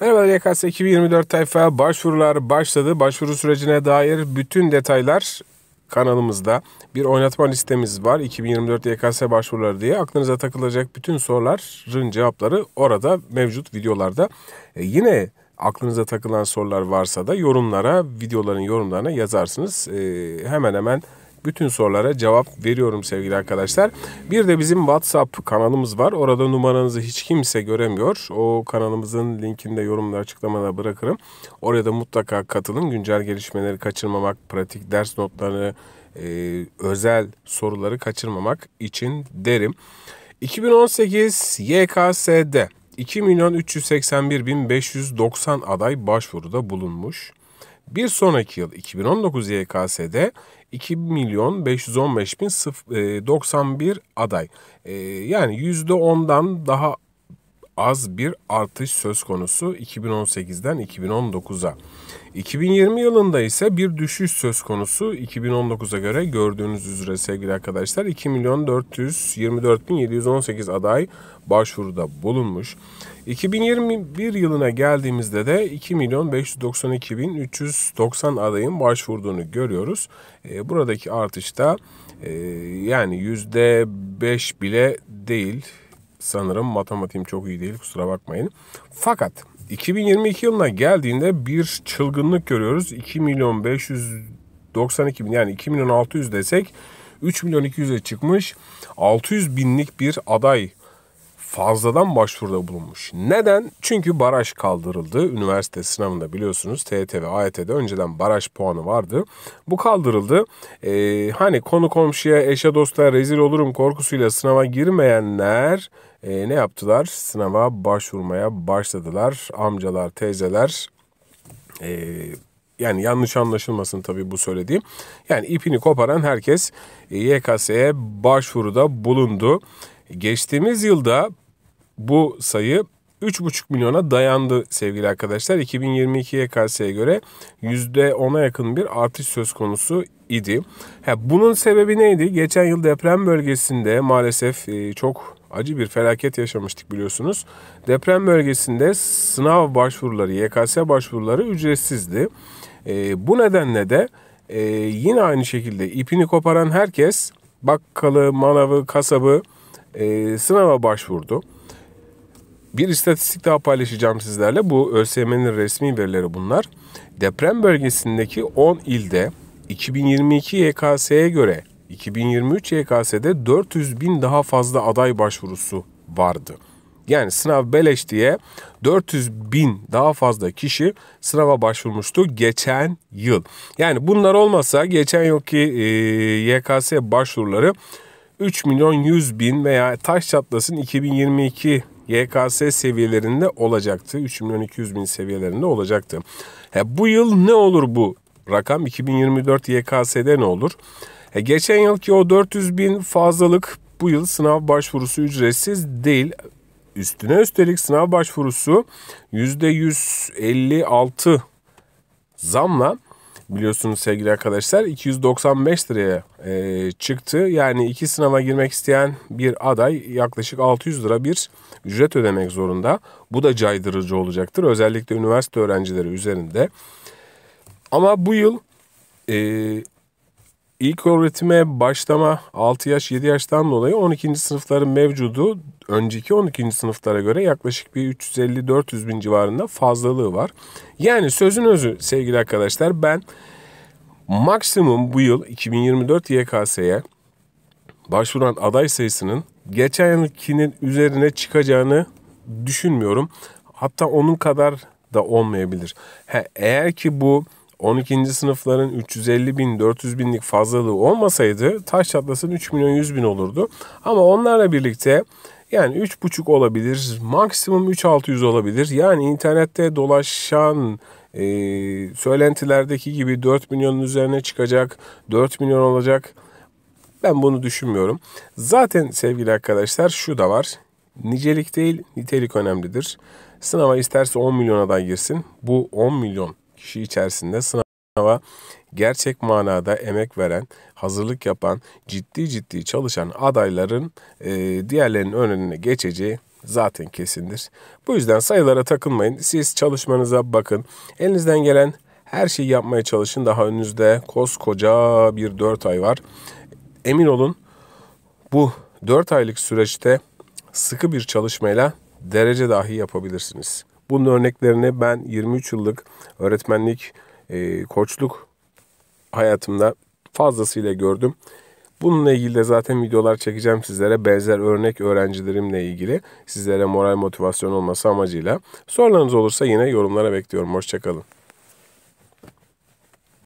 Merhaba YKS 2024 tayfa başvurular başladı. Başvuru sürecine dair bütün detaylar kanalımızda. Bir oynatma listemiz var 2024 YKS başvuruları diye. Aklınıza takılacak bütün soruların cevapları orada mevcut videolarda. E yine aklınıza takılan sorular varsa da yorumlara, videoların yorumlarına yazarsınız. E, hemen hemen bütün sorulara cevap veriyorum sevgili arkadaşlar. Bir de bizim WhatsApp kanalımız var. Orada numaranızı hiç kimse göremiyor. O kanalımızın linkini de yorumlar açıklamada bırakırım. Oraya da mutlaka katılın. Güncel gelişmeleri kaçırmamak, pratik ders notlarını, e, özel soruları kaçırmamak için derim. 2018 YKS'de 2.381.590 aday başvuruda bulunmuş. Bir sonraki yıl 2019 YKS'de 2 milyon 515 bin 91 e, aday. E, yani %10'dan daha az bir artış söz konusu 2018'den 2019'a. 2020 yılında ise bir düşüş söz konusu 2019'a göre gördüğünüz üzere sevgili arkadaşlar 2 milyon 424 bin 718 aday başvuruda bulunmuş. 2021 yılına geldiğimizde de 2 milyon 592 bin 390 adayın başvurduğunu görüyoruz. E, buradaki artışta e, yani %5 bile değil sanırım matematiğim çok iyi değil kusura bakmayın. Fakat 2022 yılına geldiğinde bir çılgınlık görüyoruz. 2 milyon 592 bin yani 2 milyon 600 desek 3 milyon 200'e çıkmış 600 binlik bir aday fazladan başvuruda bulunmuş. Neden? Çünkü baraj kaldırıldı. Üniversite sınavında biliyorsunuz TET ve AYT'de önceden baraj puanı vardı. Bu kaldırıldı. Ee, hani konu komşuya, eşe dosta rezil olurum korkusuyla sınava girmeyenler e, ne yaptılar? Sınava başvurmaya başladılar. Amcalar, teyzeler, e, yani yanlış anlaşılmasın tabii bu söylediğim. Yani ipini koparan herkes e, YKS'ye başvuruda bulundu. Geçtiğimiz yılda bu sayı 3,5 milyona dayandı sevgili arkadaşlar. 2022'ye karşıya göre %10'a yakın bir artış söz konusu idi. Ha, bunun sebebi neydi? Geçen yıl deprem bölgesinde maalesef e, çok acı bir felaket yaşamıştık biliyorsunuz. Deprem bölgesinde sınav başvuruları, YKS başvuruları ücretsizdi. E, bu nedenle de e, yine aynı şekilde ipini koparan herkes bakkalı, manavı, kasabı e, sınava başvurdu. Bir istatistik daha paylaşacağım sizlerle. Bu ÖSYM'nin resmi verileri bunlar. Deprem bölgesindeki 10 ilde 2022 YKS'ye göre 2023 YKS'de 400 bin daha fazla aday başvurusu vardı. Yani sınav beleş diye 400 bin daha fazla kişi sınava başvurmuştu geçen yıl. Yani bunlar olmasa geçen yılki e, YKS başvuruları 3 milyon 100 bin veya taş çatlasın 2022 YKS seviyelerinde olacaktı. 3 milyon 200 bin seviyelerinde olacaktı. He, bu yıl ne olur bu rakam? 2024 YKS'de ne olur? He, geçen yılki o 400 bin fazlalık bu yıl sınav başvurusu ücretsiz değil. Üstüne üstelik sınav başvurusu %156 zamla biliyorsunuz sevgili arkadaşlar 295 liraya e, çıktı. Yani iki sınava girmek isteyen bir aday yaklaşık 600 lira bir ücret ödemek zorunda. Bu da caydırıcı olacaktır özellikle üniversite öğrencileri üzerinde. Ama bu yıl e, İlk öğretime başlama 6 yaş 7 yaştan dolayı 12. sınıfların mevcudu önceki 12. sınıflara göre yaklaşık bir 350-400 bin civarında fazlalığı var. Yani sözün özü sevgili arkadaşlar ben maksimum bu yıl 2024 YKS'ye başvuran aday sayısının geçen yılkinin üzerine çıkacağını düşünmüyorum. Hatta onun kadar da olmayabilir. Ha, eğer ki bu 12. sınıfların 350 bin 400 binlik fazlalığı olmasaydı taş çatlasın 3 milyon 100 bin olurdu. Ama onlarla birlikte yani 3,5 olabilir maksimum 3,600 olabilir. Yani internette dolaşan e, söylentilerdeki gibi 4 milyonun üzerine çıkacak 4 milyon olacak ben bunu düşünmüyorum. Zaten sevgili arkadaşlar şu da var. Nicelik değil nitelik önemlidir. Sınava isterse 10 milyon aday girsin. Bu 10 milyon kişi içerisinde sınava gerçek manada emek veren, hazırlık yapan, ciddi ciddi çalışan adayların e, diğerlerinin önüne geçeceği zaten kesindir. Bu yüzden sayılara takılmayın. Siz çalışmanıza bakın. Elinizden gelen her şeyi yapmaya çalışın. Daha önünüzde koskoca bir 4 ay var. Emin olun bu 4 aylık süreçte sıkı bir çalışmayla derece dahi yapabilirsiniz. Bunun örneklerini ben 23 yıllık öğretmenlik, e, koçluk hayatımda fazlasıyla gördüm. Bununla ilgili de zaten videolar çekeceğim sizlere benzer örnek öğrencilerimle ilgili sizlere moral motivasyon olması amacıyla. Sorularınız olursa yine yorumlara bekliyorum. Hoşçakalın.